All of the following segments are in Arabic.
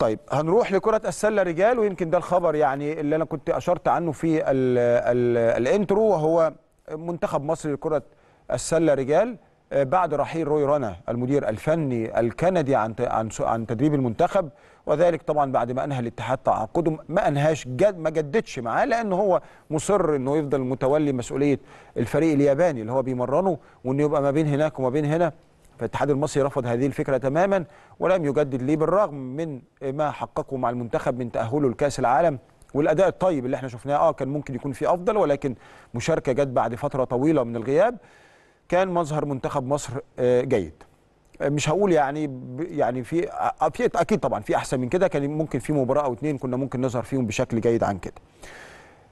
طيب هنروح لكرة السلة رجال ويمكن ده الخبر يعني اللي أنا كنت أشرت عنه في ال ال الانترو وهو منتخب مصر لكرة السلة رجال آه، بعد رحيل روي رانا المدير الفني الكندي عن عن عن تدريب المنتخب وذلك طبعا بعد ما انهى الاتحاد تعاقده ما انهاش جد ما جددش معاه لان هو مصر انه يفضل متولي مسؤوليه الفريق الياباني اللي هو بيمرنه وانه يبقى ما بين هناك وما بين هنا فالاتحاد المصري رفض هذه الفكرة تماما ولم يجدد ليه بالرغم من ما حققه مع المنتخب من تأهله لكأس العالم والاداء الطيب اللي احنا شفناه اه كان ممكن يكون فيه افضل ولكن مشاركه جت بعد فتره طويله من الغياب كان مظهر منتخب مصر آه، جيد آه، مش هقول يعني يعني في آه، في اكيد طبعا في احسن من كده كان ممكن في مباراه او اتنين كنا ممكن نظهر فيهم بشكل جيد عن كده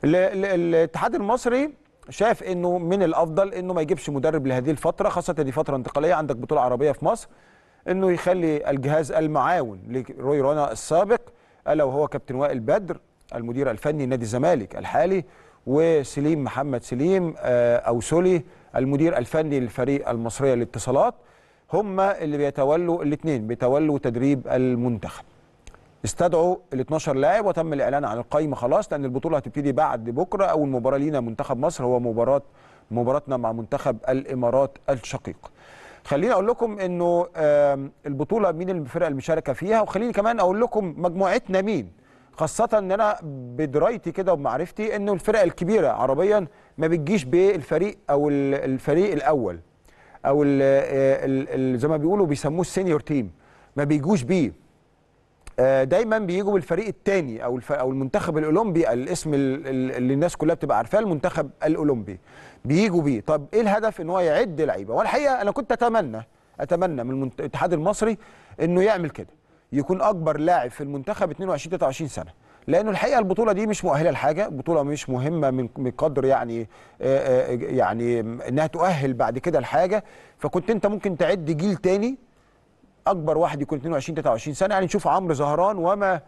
الاتحاد المصري شاف انه من الافضل انه ما يجيبش مدرب لهذه الفتره خاصه دي فتره انتقاليه عندك بطوله عربيه في مصر انه يخلي الجهاز المعاون لروي رونا السابق الا وهو كابتن وائل بدر المدير الفني نادي الزمالك الحالي وسليم محمد سليم آه، او سولي المدير الفني للفريق المصريه للاتصالات هم اللي بيتولوا الاثنين بيتولوا تدريب المنتخب استدعوا ال 12 لاعب وتم الاعلان عن القايمه خلاص لان البطوله هتبتدي بعد بكره اول مباراه لينا منتخب مصر هو مباراه مباراتنا مع منتخب الامارات الشقيق. خليني اقول لكم انه البطوله مين الفرق المشاركه فيها وخليني كمان اقول لكم مجموعتنا مين خاصه ان انا بدرايتي كده ومعرفتي انه الفرق الكبيره عربيا ما بتجيش بالفريق او الفريق الاول او آه، زي ما بيقولوا بيسموه السينيور تيم ما بيجوش بيه آه، دايما بيجوا بالفريق الثاني او او المنتخب الاولمبي الاسم اللي الناس كلها بتبقى عارفاه المنتخب الاولمبي بيجوا بيه طب ايه الهدف ان هو يعد لعيبه والحقيقه انا كنت اتمنى اتمنى من الاتحاد المصري انه يعمل كده يكون اكبر لاعب في المنتخب 22 23 سنه لانه الحقيقه البطوله دي مش مؤهله لحاجه بطوله مش مهمه من قدر يعني آه، آه، يعني انها تؤهل بعد كده لحاجه فكنت انت ممكن تعد جيل تاني اكبر واحد يكون 22 23 سنه يعني نشوف عمرو زهران وما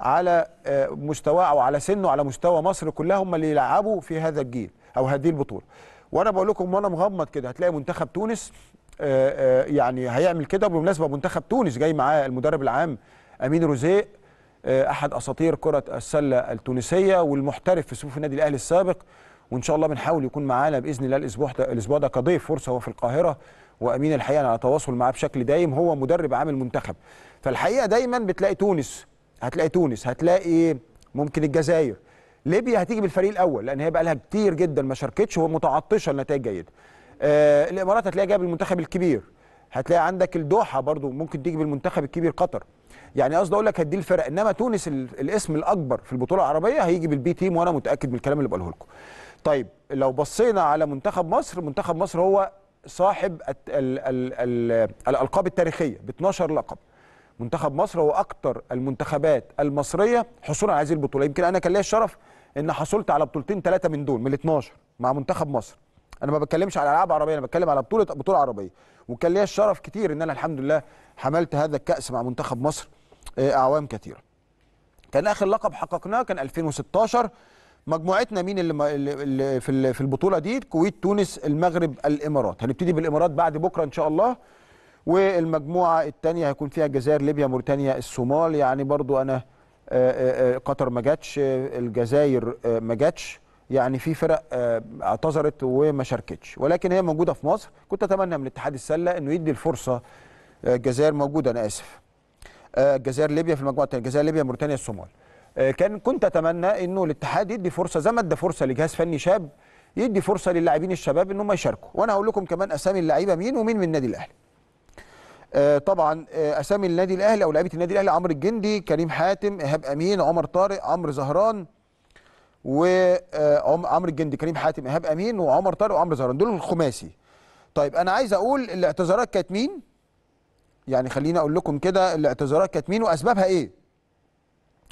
على آه، مستواه او على سنه على مستوى مصر كلها هم اللي يلعبوا في هذا الجيل او هذه البطوله وانا بقول لكم وانا مغمض كده هتلاقي منتخب تونس آه، آه، يعني هيعمل كده وبالمناسبه منتخب تونس جاي معاه المدرب العام امين روزيه احد اساطير كره السله التونسيه والمحترف في صفوف النادي الاهلي السابق وان شاء الله بنحاول يكون معانا باذن الله الاسبوع ده الاسبوع ده كضيف فرصه هو في القاهره وامين الحقيقه انا على تواصل معاه بشكل دايم هو مدرب عام المنتخب فالحقيقه دايما بتلاقي تونس هتلاقي تونس هتلاقي ممكن الجزائر ليبيا هتيجي بالفريق الاول لان هي بقى لها كتير جدا ما شاركتش ومتعطشه لنتائج جيده آه الامارات هتلاقي جايه بالمنتخب الكبير هتلاقي عندك الدوحه برضو ممكن تيجي بالمنتخب الكبير قطر يعني قصدي اقول لك هدي الفرق انما تونس الاسم الاكبر في البطوله العربيه هيجي بالبي تيم وانا متاكد من الكلام اللي بقوله لكم طيب لو بصينا على منتخب مصر منتخب مصر هو صاحب الالقاب التاريخيه ب 12 لقب منتخب مصر هو اكتر المنتخبات المصريه حصولا على هذه البطوله يمكن انا كان ليا الشرف ان حصلت على بطولتين ثلاثه من دول من ال 12 مع منتخب مصر انا ما بتكلمش على العاب عربيه انا بتكلم على بطوله بطوله عربيه وكان ليا الشرف كتير ان انا الحمد لله حملت هذا الكاس مع منتخب مصر آه، اعوام كثيره كان اخر لقب حققناه كان 2016 مجموعتنا مين اللي, اللي في في البطوله دي الكويت تونس المغرب الامارات هنبتدي بالامارات بعد بكره ان شاء الله والمجموعه الثانيه هيكون فيها الجزائر ليبيا موريتانيا الصومال يعني برضو انا آه، آه، آه، قطر ما جاتش الجزائر ما جاتش يعني في فرق اعتذرت وما شاركتش ولكن هي موجوده في مصر كنت اتمنى من اتحاد السله انه يدي الفرصه الجزائر موجوده انا اسف الجزائر ليبيا في المجموعه الثانيه الجزائر ليبيا موريتانيا الصومال آه، كان كنت اتمنى انه الاتحاد يدي فرصه زي ما ادى فرصه لجهاز فني شاب يدي فرصه للاعبين الشباب ان هم يشاركوا وانا هقول لكم كمان اسامي اللعيبه مين ومين من النادي الاهلي آه، طبعا آه، اسامي النادي الاهلي او لعيبه النادي الاهلي عمرو الجندي كريم حاتم ايهاب امين عمر طارق عمرو زهران وعمرو الجندي كريم حاتم ايهاب امين وعمر طارق وعمرو زهران دول الخماسي طيب انا عايز اقول الاعتذارات كانت مين يعني خليني اقول لكم كده الاعتذارات كانت مين واسبابها ايه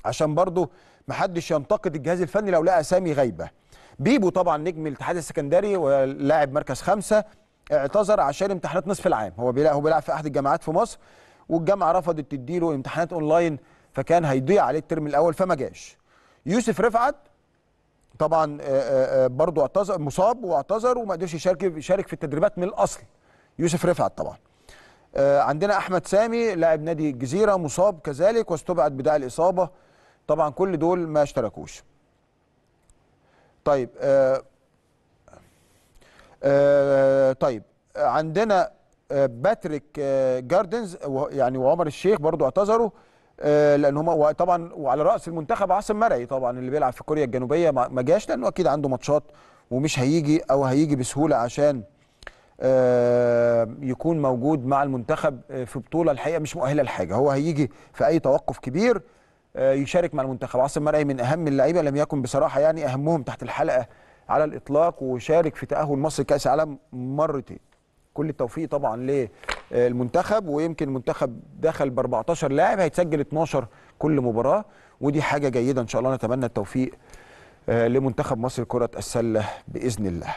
عشان برضه محدش ينتقد الجهاز الفني لو لقى اسامي غايبه بيبو طبعا نجم الاتحاد السكندري ولاعب مركز خمسة اعتذر عشان امتحانات نصف العام هو بيلعب هو بيلعب في احد الجامعات في مصر والجامعه رفضت تديله امتحانات اونلاين فكان هيضيع عليه الترم الاول فما جاش يوسف رفعت طبعا آه، آه، آه، برضه اعتذر مصاب واعتذر وما قدرش يشارك يشارك في التدريبات من الاصل يوسف رفعت طبعا عندنا احمد سامي لاعب نادي الجزيره مصاب كذلك واستبعد بداء الاصابه طبعا كل دول ما اشتركوش طيب آه آه طيب عندنا آه، باتريك آه، جاردنز يعني وعمر الشيخ برضو اعتذروا آه، لان هم طبعا وعلى راس المنتخب عاصم مرعي طبعا اللي بيلعب في كوريا الجنوبيه ما جاش لانه اكيد عنده ماتشات ومش هيجي او هيجي بسهوله عشان يكون موجود مع المنتخب في بطوله الحقيقه مش مؤهله لحاجه هو هيجي في اي توقف كبير آه، يشارك مع المنتخب عاصم مرعي من اهم اللعيبه لم يكن بصراحه يعني اهمهم تحت الحلقه على الاطلاق وشارك في تاهل مصر كاس العالم مرتين كل التوفيق طبعا للمنتخب ويمكن المنتخب دخل ب 14 لاعب هيتسجل 12 كل مباراه ودي حاجه جيده ان شاء الله نتمنى التوفيق آه، لمنتخب مصر كره السله باذن الله